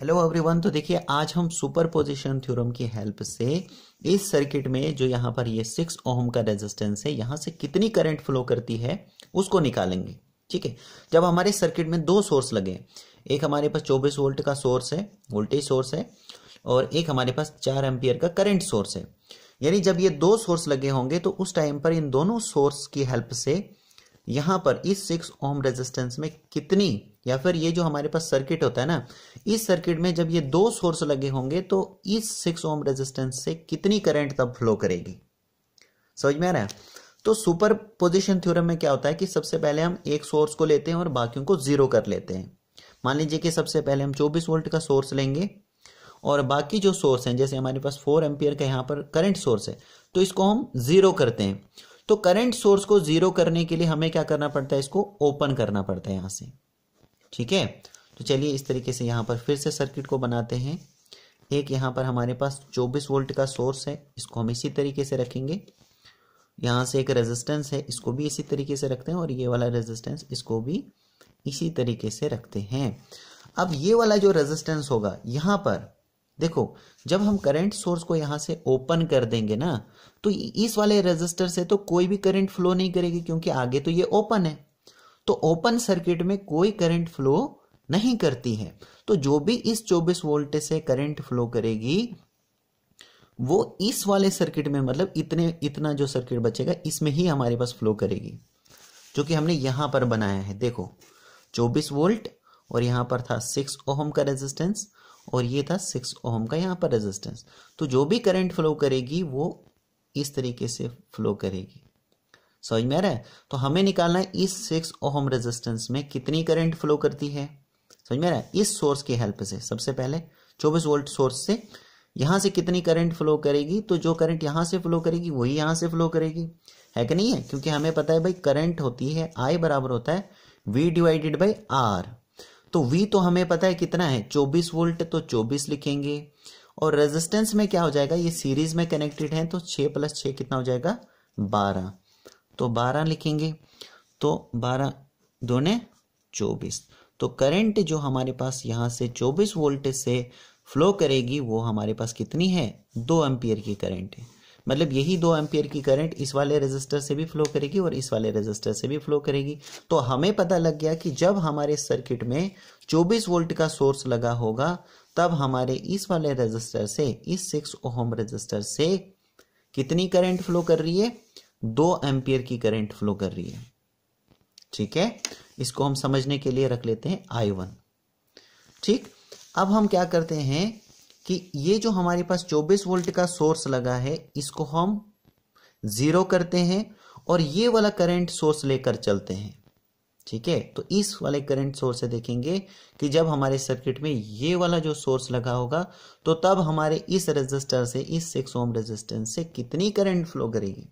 hello everyone तो देखिए आज हम सुपर पोजिशन थ्योरम की हेल्प से इस सर्किट में जो यहाँ पर ये सिक्स ओम का रेजिस्टेंस है यहाँ से कितनी करंट फ्लो करती है उसको निकालेंगे ठीक है जब हमारे सर्किट में दो सोर्स लगे एक हमारे पास चौबीस वोल्ट का सोर्स है वोल्टेज सोर्स है और एक हमारे पास चार एम्पियर का करेंट सोर्स है यानी जब ये दो सोर्स लगे होंगे तो उस टाइम पर इन दोनों सोर्स की हेल्प से यहां पर इस सिक्स ओम रेजिस्टेंस में कितनी या फिर ये जो हमारे पास सर्किट होता है ना इस सर्किट में जब ये दो सोर्स लगे होंगे तो इस सिक्स ओम रेजिस्टेंस से कितनी करंट तब फ्लो करेगी समझ में आ रहा है तो सुपर पोजिशन थ्योरम में क्या होता है कि सबसे पहले हम एक सोर्स को लेते हैं और बाकियों को जीरो कर लेते हैं मान लीजिए कि सबसे पहले हम चौबीस वोल्ट का सोर्स लेंगे और बाकी जो सोर्स हैं जैसे हमारे पास फोर एम्पियर का यहां पर करंट सोर्स है तो इसको हम जीरो करते हैं तो करंट सोर्स को जीरो करने के लिए हमें क्या करना पड़ता है इसको ओपन करना पड़ता है यहां से ठीक है तो चलिए इस तरीके से यहां पर फिर से सर्किट को बनाते हैं एक यहां पर हमारे पास 24 वोल्ट का सोर्स है इसको हम इसी तरीके से रखेंगे यहां से एक रेजिस्टेंस है इसको भी इसी तरीके से रखते हैं और ये वाला रेजिस्टेंस इसको भी इसी तरीके से रखते हैं अब ये वाला जो रेजिस्टेंस होगा यहां पर देखो जब हम करंट सोर्स को यहां से ओपन कर देंगे ना तो इस वाले रजिस्टर से तो कोई भी करंट फ्लो नहीं करेगी क्योंकि आगे तो ये ओपन है तो ओपन सर्किट में कोई करंट फ्लो नहीं करती है तो जो भी इस 24 वोल्ट से करंट फ्लो करेगी वो इस वाले सर्किट में मतलब इतने इतना जो सर्किट बचेगा इसमें ही हमारे पास फ्लो करेगी जो कि हमने यहां पर बनाया है देखो 24 वोल्ट और यहाँ पर था सिक्स ओहम का रेजिस्टेंस और ये था सिक्स ओहम का यहाँ पर रेजिस्टेंस तो जो भी करंट फ्लो करेगी वो इस तरीके से फ्लो करेगी समझ में आ रहा है तो हमें निकालना है इस सिक्स ओहम रेजिस्टेंस में कितनी करंट फ्लो करती है समझ में आ रहा है इस सोर्स की हेल्प से सबसे पहले चौबीस वोल्ट सोर्स से यहाँ से कितनी करंट फ्लो करेगी तो जो करंट यहाँ से फ्लो करेगी वही यहाँ से फ्लो करेगी है कि नहीं है क्योंकि हमें पता है भाई करंट होती है आई बराबर होता है वी डिवाइडेड बाई आर तो V तो हमें पता है कितना है 24 वोल्ट तो 24 लिखेंगे और रेजिस्टेंस में क्या हो जाएगा ये सीरीज में कनेक्टेड है तो 6 प्लस छ कितना हो जाएगा 12 तो 12 लिखेंगे तो 12 दोने 24 तो करंट जो हमारे पास यहां से 24 वोल्ट से फ्लो करेगी वो हमारे पास कितनी है दो एम्पियर की करेंट है मतलब यही दो एम्पियर की करंट इस वाले रजिस्टर से भी फ्लो करेगी और इस वाले रजिस्टर से भी फ्लो करेगी तो हमें पता लग गया कि जब हमारे सर्किट में 24 वोल्ट का सोर्स लगा होगा तब हमारे इस वाले रजिस्टर से इस सिक्स ओहम रजिस्टर से कितनी करंट फ्लो कर रही है दो एम्पियर की करंट फ्लो कर रही है ठीक है इसको हम समझने के लिए रख लेते हैं आई वन ठीक अब हम क्या करते हैं कि ये जो हमारे पास 24 वोल्ट का सोर्स लगा है इसको हम ज़ीरो करते हैं और ये वाला करंट सोर्स लेकर चलते हैं ठीक है तो इस वाले करंट सोर्स से देखेंगे कि जब हमारे सर्किट में ये वाला जो सोर्स लगा होगा तो तब हमारे इस रेजिस्टर से इस सिक्स ओम रेजिस्टेंस से कितनी करंट फ्लो करेगी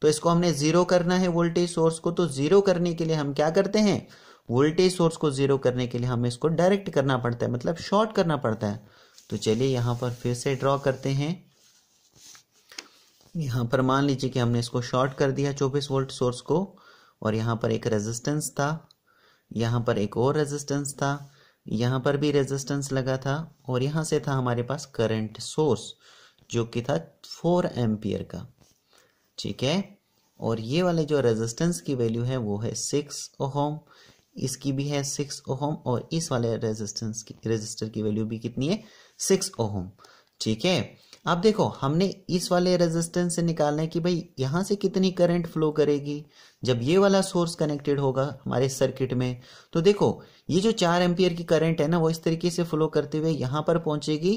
तो इसको हमने ज़ीरो करना है वोल्टेज सोर्स को तो ज़ीरो करने के लिए हम क्या करते हैं वोल्टेज सोर्स को ज़ीरो करने के लिए हमें इसको डायरेक्ट करना पड़ता है मतलब शॉर्ट करना पड़ता है तो चलिए यहाँ पर फिर से ड्रॉ करते हैं यहाँ पर मान लीजिए कि हमने इसको शॉर्ट कर दिया 24 वोल्ट सोर्स को और यहाँ पर एक रेजिस्टेंस था यहाँ पर एक और रेजिस्टेंस था यहाँ पर भी रेजिस्टेंस लगा था और यहाँ से था हमारे पास करंट सोर्स जो कि था फोर एम्पियर का ठीक है और ये वाले जो रेजिस्टेंस की वैल्यू है वो है सिक्स ओहम इसकी भी है सिक्स ओहम और इस वाले रेजिस्टेंस की रेजिस्टर की वैल्यू भी कितनी है सिक्स ओहम ठीक है अब देखो हमने इस वाले रेजिस्टेंस से निकालना है कि भाई यहां से कितनी करंट फ्लो करेगी जब ये वाला सोर्स कनेक्टेड होगा हमारे सर्किट में तो देखो ये जो चार एम्पियर की करंट है ना वो इस तरीके से फ्लो करते हुए यहां पर पहुंचेगी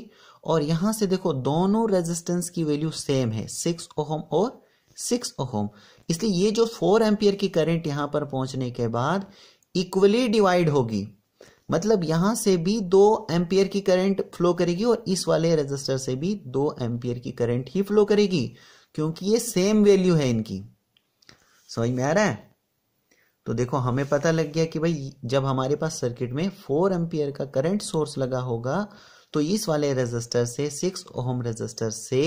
और यहां से देखो दोनों रेजिस्टेंस की वैल्यू सेम है सिक्स ओहम और सिक्स ओहम इसलिए ये जो फोर एम्पियर की करंट यहां पर पहुंचने के बाद इक्वली डिवाइड होगी मतलब यहां से भी दो एम्पियर की करंट फ्लो करेगी और इस वाले रजिस्टर से भी दो एम्पियर की करंट ही फ्लो करेगी क्योंकि ये सेम वैल्यू है इनकी समझ में आ रहा है तो देखो हमें पता लग गया कि भाई जब हमारे पास सर्किट में फोर एम्पियर का करंट सोर्स लगा होगा तो इस वाले रेजिस्टर से सिक्स ओहम रेजिस्टर से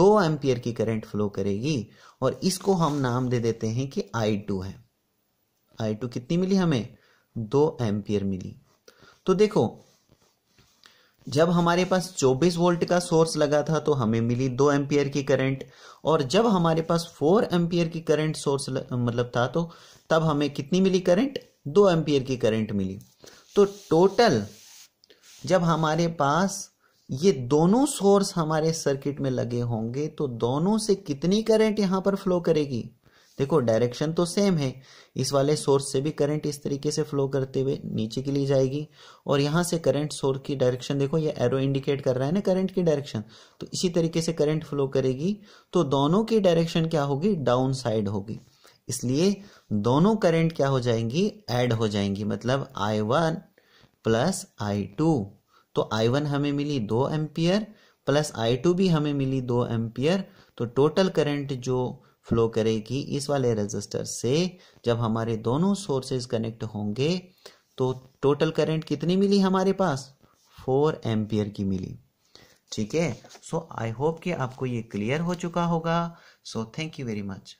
दो एम्पियर की करंट फ्लो करेगी और इसको हम नाम दे देते हैं कि आई टू है आई टू कितनी मिली हमें दो एम्पियर मिली तो देखो जब हमारे पास 24 वोल्ट का सोर्स लगा था तो हमें मिली दो एम्पियर की करंट और जब हमारे पास फोर एम्पियर की करंट सोर्स मतलब था तो तब हमें कितनी मिली करंट दो एम्पियर की करंट मिली तो टोटल जब हमारे पास ये दोनों सोर्स हमारे सर्किट में लगे होंगे तो दोनों से कितनी करंट यहां पर फ्लो करेगी देखो डायरेक्शन तो सेम है इस वाले सोर्स से भी करंट इस तरीके से फ्लो करते हुए नीचे के लिए जाएगी और यहाँ से करंट सोर्स की डायरेक्शन देखो ये एरो इंडिकेट कर रहा है ना करंट की डायरेक्शन तो इसी तरीके से करंट फ्लो करेगी तो दोनों की डायरेक्शन क्या होगी डाउन साइड होगी इसलिए दोनों करंट क्या हो जाएंगी एड हो जाएंगी मतलब I one plus I two तो आई वन हमें मिली दो एम्पियर प्लस आई टू भी हमें मिली दो एम्पियर तो टोटल करंट जो फ्लो करेगी इस वाले रजिस्टर से जब हमारे दोनों सोर्सेज कनेक्ट होंगे तो टोटल करंट कितनी मिली हमारे पास फोर एम्पियर की मिली ठीक है सो आई होप कि आपको ये क्लियर हो चुका होगा so thank you very much